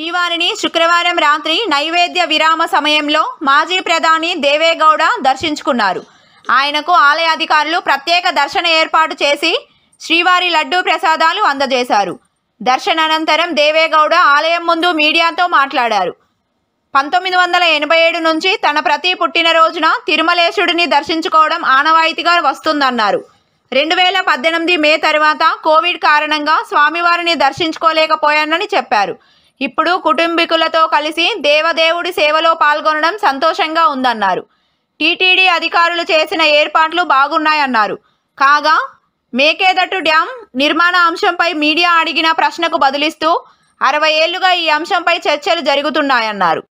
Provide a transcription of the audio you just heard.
శ్రీవారిని శుక్రవారం రాత్రి నైవేద్య విరామ సమయంలో మాజీ ప్రధాని దేవేగౌడ దర్శించుకున్నారు ఆయనకు ఆలయ అధికారులు ప్రత్యేక దర్శన ఏర్పాటు చేసి శ్రీవారి లడ్డూ ప్రసాదాలు అందజేశారు దర్శనానంతరం దేవేగౌడ ఆలయం ముందు మీడియాతో మాట్లాడారు పంతొమ్మిది వందల ఎనభై ఏడు నుంచి తన ప్రతి పుట్టినరోజున తిరుమలేశుడిని దర్శించుకోవడం ఆనవాయితీగా వస్తుందన్నారు రెండు వేల పద్దెనిమిది మే తర్వాత కోవిడ్ కారణంగా స్వామివారిని దర్శించుకోలేకపోయానని చెప్పారు ఇప్పుడు కుటుంబీకులతో కలిసి దేవదేవుడి సేవలో పాల్గొనడం సంతోషంగా ఉందన్నారు టీటీడీ అధికారులు చేసిన ఏర్పాట్లు బాగున్నాయన్నారు కాగా మేకేదట్టు డ్యాం నిర్మాణ అంశంపై మీడియా అడిగిన ప్రశ్నకు బదులిస్తూ అరవై ఏళ్లుగా ఈ అంశంపై చర్చలు జరుగుతున్నాయన్నారు